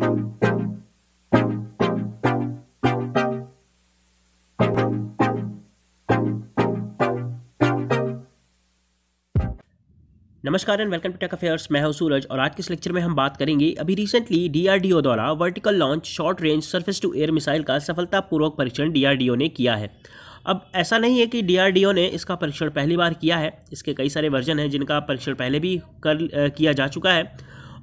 नमस्कार and welcome to tech affairs मैं हूं सूरज और आज के इस लेक्चर में हम बात करेंगे अभी रिसेंटली डीआरडीओ द्वारा vertical launch short range surface to air missile का सफलतापूर्वक परीक्षण डीआरडीओ ने किया है अब ऐसा नहीं है कि डीआरडीओ ने इसका परीक्षण पहली बार किया है इसके कई सारे वर्जन हैं जिनका परीक्षण पहले भी कर किया जा चुका है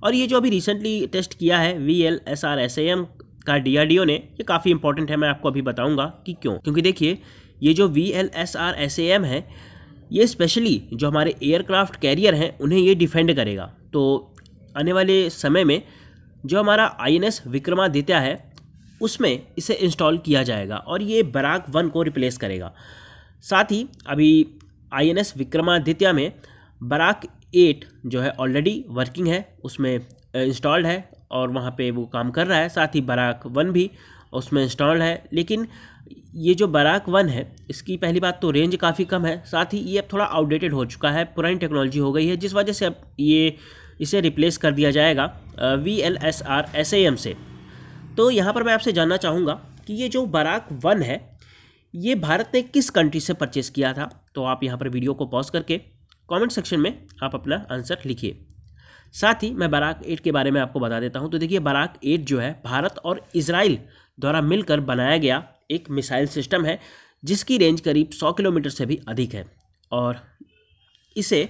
और ये जो अभी रिसेंटली टेस्ट किया है V L S R S A M का डी डी आर ओ ने ये काफ़ी इंपॉर्टेंट है मैं आपको अभी बताऊंगा कि क्यों क्योंकि देखिए ये जो V L S R S A M है ये स्पेशली जो हमारे एयरक्राफ्ट कैरियर हैं उन्हें ये डिफेंड करेगा तो आने वाले समय में जो हमारा आई एन एस विक्रमादित्य है उसमें इसे इंस्टॉल किया जाएगा और ये बराक वन को रिप्लेस करेगा साथ ही अभी आई एन एस विक्रमादित्य में बराक एट जो है ऑलरेडी वर्किंग है उसमें इंस्टॉल्ड uh, है और वहाँ पे वो काम कर रहा है साथ ही बराक वन भी उसमें इंस्टॉल्ड है लेकिन ये जो बराक वन है इसकी पहली बात तो रेंज काफ़ी कम है साथ ही ये अब थोड़ा आउटडेटेड हो चुका है पुरानी टेक्नोलॉजी हो गई है जिस वजह से अब ये इसे रिप्लेस कर दिया जाएगा V L S R S A M से तो यहाँ पर मैं आपसे जानना चाहूँगा कि ये जो बराक वन है ये भारत ने किस कंट्री से परचेस किया था तो आप यहाँ पर वीडियो को पॉज करके कमेंट सेक्शन में आप अपना आंसर लिखिए साथ ही मैं बराक एट के बारे में आपको बता देता हूँ तो देखिए बराक एट जो है भारत और इसराइल द्वारा मिलकर बनाया गया एक मिसाइल सिस्टम है जिसकी रेंज करीब सौ किलोमीटर से भी अधिक है और इसे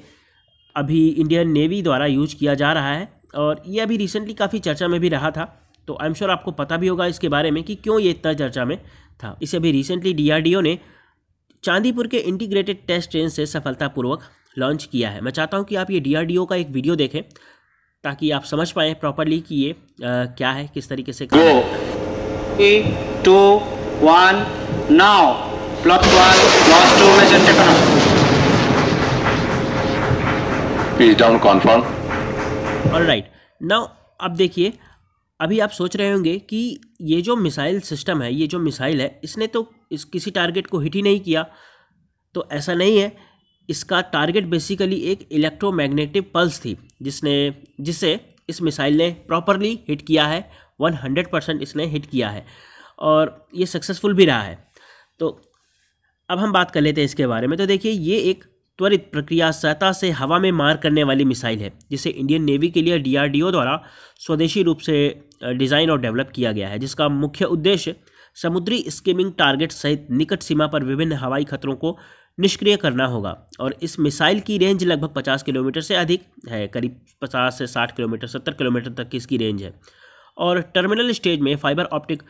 अभी इंडियन नेवी द्वारा यूज किया जा रहा है और ये अभी रिसेंटली काफ़ी चर्चा में भी रहा था तो आई एम श्योर आपको पता भी होगा इसके बारे में कि क्यों ये इतना चर्चा में था इसे अभी रिसेंटली डीआरडीओ ने चांदीपुर के इंटीग्रेटेड टेस्ट ट्रेन से सफलतापूर्वक लॉन्च किया है मैं चाहता हूँ कि आप ये डी का एक वीडियो देखें ताकि आप समझ पाए प्रॉपरली कि ये आ, क्या है किस तरीके से काम राइट नाउ अब देखिए अभी आप सोच रहे होंगे कि ये जो मिसाइल सिस्टम है ये जो मिसाइल है इसने तो इस किसी टारगेट को हिट ही नहीं किया तो ऐसा नहीं है इसका टारगेट बेसिकली एक इलेक्ट्रोमैग्नेटिक पल्स थी जिसने जिसे इस मिसाइल ने प्रॉपरली हिट किया है 100 परसेंट इसने हिट किया है और ये सक्सेसफुल भी रहा है तो अब हम बात कर लेते हैं इसके बारे में तो देखिए ये एक त्वरित प्रक्रिया सहायता से हवा में मार करने वाली मिसाइल है जिसे इंडियन नेवी के लिए डी द्वारा स्वदेशी रूप से डिज़ाइन और डेवलप किया गया है जिसका मुख्य उद्देश्य समुद्री स्कीमिंग टारगेट सहित निकट सीमा पर विभिन्न हवाई खतरों को निष्क्रिय करना होगा और इस मिसाइल की रेंज लगभग 50 किलोमीटर से अधिक है करीब 50 से 60 किलोमीटर 70 किलोमीटर तक की इसकी रेंज है और टर्मिनल स्टेज में फाइबर ऑप्टिक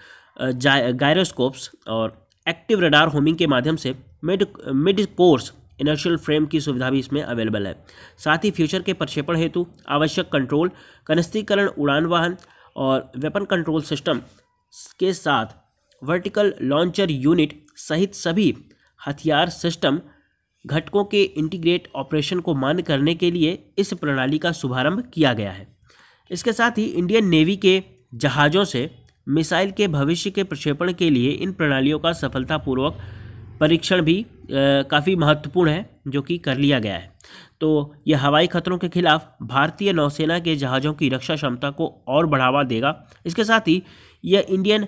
गायरोस्कोप्स और एक्टिव रडार होमिंग के माध्यम से mid mid course inertial frame की सुविधा भी इसमें अवेलेबल है साथ ही फ्यूचर के प्रक्षेपण हेतु आवश्यक कंट्रोल कनस्तीकरण उड़ान वाहन और वेपन कंट्रोल सिस्टम के साथ वर्टिकल लॉन्चर यूनिट सहित सभी हथियार सिस्टम घटकों के इंटीग्रेट ऑपरेशन को मान्य करने के लिए इस प्रणाली का शुभारंभ किया गया है इसके साथ ही इंडियन नेवी के जहाज़ों से मिसाइल के भविष्य के प्रक्षेपण के लिए इन प्रणालियों का सफलतापूर्वक परीक्षण भी काफ़ी महत्वपूर्ण है जो कि कर लिया गया है तो यह हवाई खतरों के खिलाफ भारतीय नौसेना के जहाज़ों की रक्षा क्षमता को और बढ़ावा देगा इसके साथ ही यह इंडियन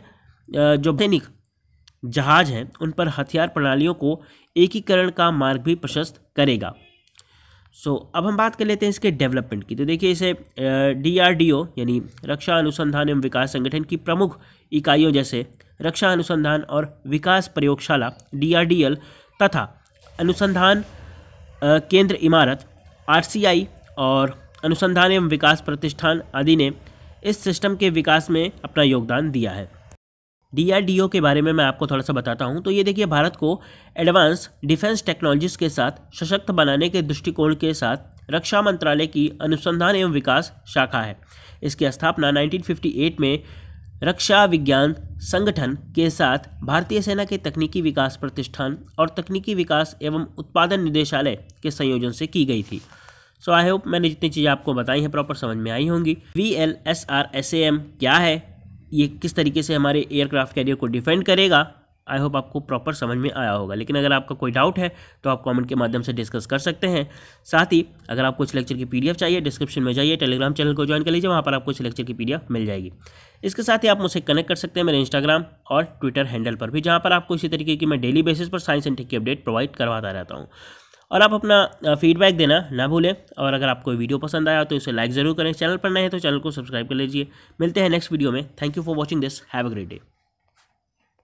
जो सैनिक जहाज हैं उन पर हथियार प्रणालियों को एकीकरण का मार्ग भी प्रशस्त करेगा सो so, अब हम बात कर लेते हैं इसके डेवलपमेंट की तो देखिए इसे डीआरडीओ यानी रक्षा अनुसंधान एवं विकास संगठन की प्रमुख इकाइयों जैसे रक्षा अनुसंधान और विकास प्रयोगशाला डीआरडीएल तथा अनुसंधान केंद्र इमारत आरसीआई और अनुसंधान एवं विकास प्रतिष्ठान आदि ने इस सिस्टम के विकास में अपना योगदान दिया है डीआरडीओ के बारे में मैं आपको थोड़ा सा बताता हूँ तो ये देखिए भारत को एडवांस डिफेंस टेक्नोलॉजीज के साथ सशक्त बनाने के दृष्टिकोण के साथ रक्षा मंत्रालय की अनुसंधान एवं विकास शाखा है इसकी स्थापना 1958 में रक्षा विज्ञान संगठन के साथ भारतीय सेना के तकनीकी विकास प्रतिष्ठान और तकनीकी विकास एवं उत्पादन निदेशालय के संयोजन से की गई थी सो आई होप मैंने जितनी चीज़ें आपको बताई हैं प्रॉपर समझ में आई होंगी V L S R S A M क्या है ये किस तरीके से हमारे एयरक्राफ्ट कैरियर को डिफेंड करेगा आई होप आपको प्रॉपर समझ में आया होगा लेकिन अगर आपका कोई डाउट है तो आप कमेंट के माध्यम से डिस्कस कर सकते हैं साथ ही अगर आपको इस लेक्चर की पीडीएफ चाहिए डिस्क्रिप्शन में जाइए टेलीग्राम चैनल को ज्वाइन कर लीजिए वहाँ पर आपको इस लेक्चर की पीडीएफ मिल जाएगी इसके साथ ही आप मुझसे कनेक्ट कर सकते हैं मेरे इंस्टाग्राम और ट्विटर हैंडल पर भी जहाँ पर आपको इसी तरीके की मैं डेली बेसिस पर साइंस एंड टेक की अपडेट प्रोवाइड करवाता रहता हूँ और आप अपना फीडबैक देना ना भूलें और अगर आपको वीडियो पसंद आया तो इसे लाइक ज़रूर करें चैनल पर नए हैं तो चैनल को सब्सक्राइब कर लीजिए मिलते हैं नेक्स्ट वीडियो में thank you for watching this have a great day